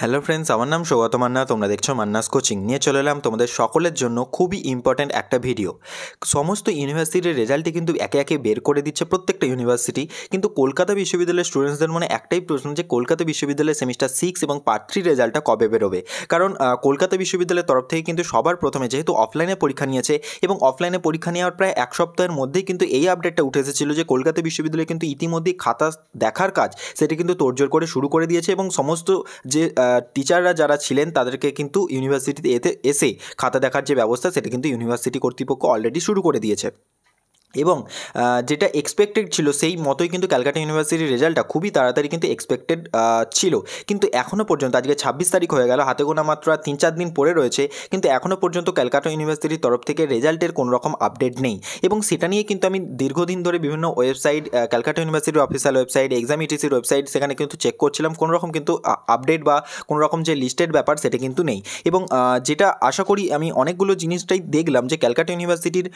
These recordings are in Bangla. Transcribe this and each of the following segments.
হ্যালো ফ্রেন্ডস আমার নাম সৌগত মান্না তোমরা দেখছো মান্নাস কোচিং নিয়ে চলে এলাম তোমাদের সকলের জন্য খুবই ইম্পর্ট্যান্ট একটা ভিডিও সমস্ত ইউনিভার্সিটির রেজাল্টই কিন্তু একে একে বের করে দিচ্ছে প্রত্যেকটা ইউনিভার্সিটি কিন্তু কলকাতা বিশ্ববিদ্যালয়ের স্টুডেন্টসদের মনে একটাই প্রশ্ন যে কলকাতা বিশ্ববিদ্যালয়ের সেমিস্টার সিক্স এবং পার্ট থ্রি রেজাল্টটা কবে বেরোবে কারণ কলকাতা বিশ্ববিদ্যালয়ের তরফ থেকে কিন্তু সবার প্রথমে যেহেতু অফলাইনে পরীক্ষা নিয়েছে এবং অফলাইনে পরীক্ষা নেওয়ার প্রায় এক সপ্তাহের মধ্যেই কিন্তু এই আপডেটটা উঠে এসেছিল যে কলকাতা বিশ্ববিদ্যালয়ে কিন্তু ইতিমধ্যেই খাতা দেখার কাজ সেটি কিন্তু তোড়জোড় করে শুরু করে দিয়েছে এবং সমস্ত যে টিচাররা যারা ছিলেন তাদেরকে কিন্তু ইউনিভার্সিটিতে এতে এসে খাতা দেখার যে ব্যবস্থা সেটা কিন্তু ইউনিভার্সিটি কর্তৃপক্ষ অলরেডি শুরু করে দিয়েছে এবং যেটা এক্সপেক্টেড ছিল সেই মতোই কিন্তু ক্যালকাটা ইউনিভার্সিটির রেজাল্টটা খুবই তাড়াতাড়ি কিন্তু এক্সপেক্টেড ছিল কিন্তু এখনও পর্যন্ত আজকে ছাব্বিশ তারিখ হয়ে গেল হাতে গোনা মাত্র তিন চার দিন পরে রয়েছে কিন্তু এখনও পর্যন্ত ক্যালকাটা ইউনিভার্সিটির তরফ থেকে রেজাল্টের কোনো রকম আপডেট নেই এবং সেটা নিয়ে কিন্তু আমি দীর্ঘদিন ধরে বিভিন্ন ওয়েবসাইট ক্যালকাটা ইউনিভার্সিটির অফিসিয়াল ওয়েবসাইট এক্সাম ইটিসির ওয়েবসাইট সেখানে কিন্তু চেক করছিলাম কোনো রকম কিন্তু আপডেট বা কোনো রকম যে লিস্টেড ব্যাপার সেটা কিন্তু নেই এবং যেটা আশা করি আমি অনেকগুলো জিনিসটাই দেখলাম যে ক্যালকাটা ইউনিভার্সিটির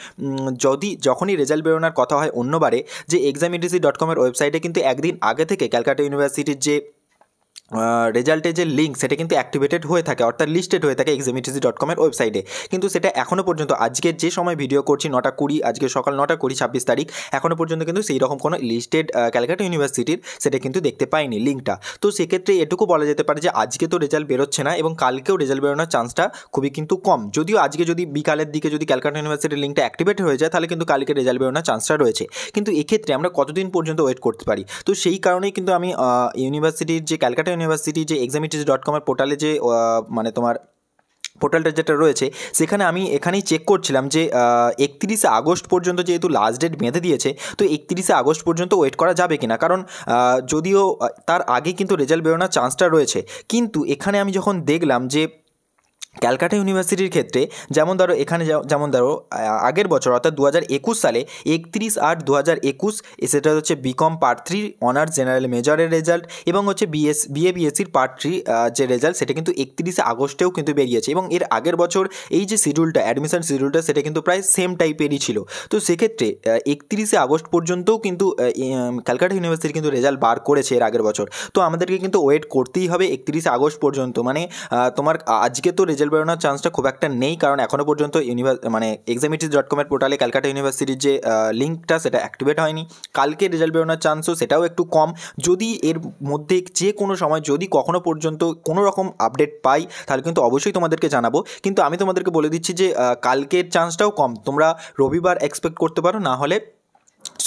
যদি যখনই রেজাল্ট রেজাল্ট বেরোনোর কথা হয় অন্যবারে যে ইডিসি ডট কমের ওয়েবসাইটে কিন্তু একদিন আগে থেকে ক্যালকাটা ইউনিভার্সিটির যে রেজাল্টের যে লিঙ্ক সেটা কিন্তু অ্যাক্টিভেটেড হয়ে থাকে অর্থাৎ লিস্টেড হয়ে থাকে এক্সামিটিসি ডট কমের ওয়েবসাইটে কিন্তু সেটা এখনও পর্যন্ত আজকের যে সময় ভিডিও করছি নটা কুড়ি আজকে সকাল নটা কুড়ি ছাব্বিশ তারিখ এখনও পর্যন্ত কিন্তু সেই রকম কোনো লিস্টেড ক্যালকাটা ইউনিভার্সিটির সেটা কিন্তু দেখতে পাইনি লিঙ্কটা তো সেক্ষেত্রে এটুকু বলা যেতে পারে যে আজকে তো রেজাল্ট বেরোচ্ছে না এবং কালকেও রেজাল্ট বেরোনোর চান্সটা খুবই কিন্তু কম যদিও আজকে যদি বিকালের দিকে যদি ক্যালকাটা ইউনিভার্সিটির লিঙ্কটা অ্যাক্টিভেট হয়ে যায় তাহলে কিন্তু কালকে রেজাল্ট বেরোনোর চান্সটা রয়েছে কিন্তু এক্ষেত্রে আমরা কতদিন পর্যন্ত ওয়েট করতে পারি তো সেই কারণেই কিন্তু আমি ইউনিভার্সিটির যে ক্যালকাটা ইউনিভার্সিটি যে এক্সামিটিস ডট কমের পোর্টালে যে মানে তোমার পোর্টালটা যেটা রয়েছে সেখানে আমি এখানেই চেক করছিলাম যে একত্রিশে আগস্ট পর্যন্ত যেহেতু লাস্ট ডেট বেঁধে দিয়েছে তো একত্রিশে আগস্ট পর্যন্ত ওয়েট করা যাবে কিনা কারণ যদিও তার আগে কিন্তু রেজাল্ট বেরোনোর চান্সটা রয়েছে কিন্তু এখানে আমি যখন দেখলাম যে ক্যালকাটা ইউনিভার্সিটির ক্ষেত্রে যেমন ধরো এখানে যেমন ধরো আগের বছর অর্থাৎ দু সালে একত্রিশ আট দু হাজার একুশ সেটা হচ্ছে BCom part three honours general মেজরের রেজাল্ট এবং হচ্ছে বিএস বিএ বিএসসির পার্ট থ্রি যে রেজাল্ট সেটা কিন্তু একত্রিশে আগস্টেও কিন্তু বেরিয়েছে এবং এর আগের বছর এই যে শিডিউলটা অ্যাডমিশন শিডিউলটা সেটা কিন্তু প্রায় সেম টাইপেরই ছিল তো সেক্ষেত্রে একত্রিশে আগস্ট পর্যন্তও কিন্তু ক্যালকাটা ইউনিভার্সিটি কিন্তু রেজাল্ট বার করেছে এর আগের বছর তো আমাদেরকে কিন্তু ওয়েট করতেই হবে একত্রিশে আগস্ট পর্যন্ত মানে তোমার আজকে তো রেজাল্ট রেজাল্ট বেরোনোর চান্সটা খুব একটা নেই কারণ এখনও পর্যন্ত ইউনিভার্স মানে এক্সামিটিস ডট কমের পোর্টালে ক্যালকাটা ইউনিভার্সিটির যে লিঙ্কটা সেটা অ্যাক্টিভেট হয়নি কালকে রেজাল্ট বেরোনোর চান্সও সেটাও একটু কম যদি এর মধ্যে যে কোনো সময় যদি কখনও পর্যন্ত কোনো রকম আপডেট পাই তাহলে কিন্তু অবশ্যই তোমাদেরকে জানাবো কিন্তু আমি তোমাদেরকে বলে দিচ্ছি যে কালকের চান্সটাও কম তোমরা রবিবার এক্সপেক্ট করতে পারো না হলে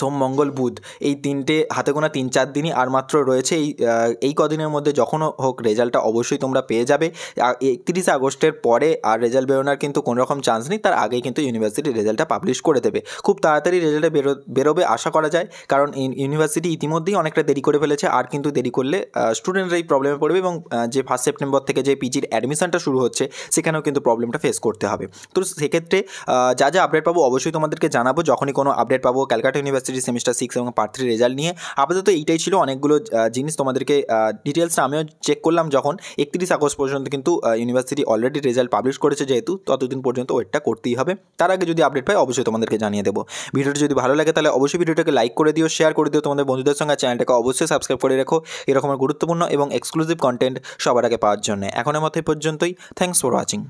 সোম মঙ্গল বুধ এই তিনটে হাতে গোনা তিন চার দিনই আর মাত্র রয়েছে এই এই কদিনের মধ্যে যখন হোক রেজাল্টটা অবশ্যই তোমরা পেয়ে যাবে একত্রিশে আগস্টের পরে আর রেজাল্ট বেরোনোর কিন্তু কোনোরকম চান্স নেই তার আগেই কিন্তু ইউনিভার্সিটি রেজাল্টটা পাবলিশ করে দেবে খুব তাড়াতাড়ি রেজাল্ট বেরো বেরোবে আশা করা যায় কারণ ইউনিভার্সিটি ইতিমধ্যেই অনেকটা দেরি করে ফেলেছে আর কিন্তু দেরি করলে স্টুডেন্টরা এই প্রবলেমে পড়বে এবং যে ফার্স্ট সেপ্টেম্বর থেকে যে পিজির অ্যাডমিশনটা শুরু হচ্ছে সেখানেও কিন্তু প্রবলেমটা ফেস করতে হবে তো সেক্ষেত্রে যা যা আপডেট পাবো অবশ্যই তোমাদেরকে জানাবো যখনই কোনো আপডেট পাবো ক্যালকাটা ইউনিভার্সিটি সেমিস্টার সিক্স এবং পার্ট থ্রি রেজাল্ট নিয়ে আপাতত এইটাই ছিল অনেকগুলো জিনিস তোমাদেরকে ডিটেলসটা আমিও চেক করলাম যখন একত্রিশ আগস্ট পর্যন্ত কিন্তু ইউনিভার্সিটি অলরেডি রেজাল্ট পাবলিশ করেছে যেহেতু ততদিন পর্যন্ত ওয়েটটা করতেই হবে তার আগে যদি আপডেট পাই অবশ্যই তোমাদেরকে জানিয়ে দেবো ভিডিওটি যদি ভালো লাগে তাহলে অবশ্যই ভিডিওটাকে লাইক করে দিও শেয়ার করে দিও তোমাদের বন্ধুদের সঙ্গে চ্যানেলটাকে অবশ্যই সাবস্ক্রাইব করে রেখো এরকমের গুরুত্বপূর্ণ এবং এক্সক্লুসিভ কন্টেন্ট সবার আগে পাওয়ার জন্য এখনের মতো পর্যন্তই থ্যাংকস ফর ওয়াচিং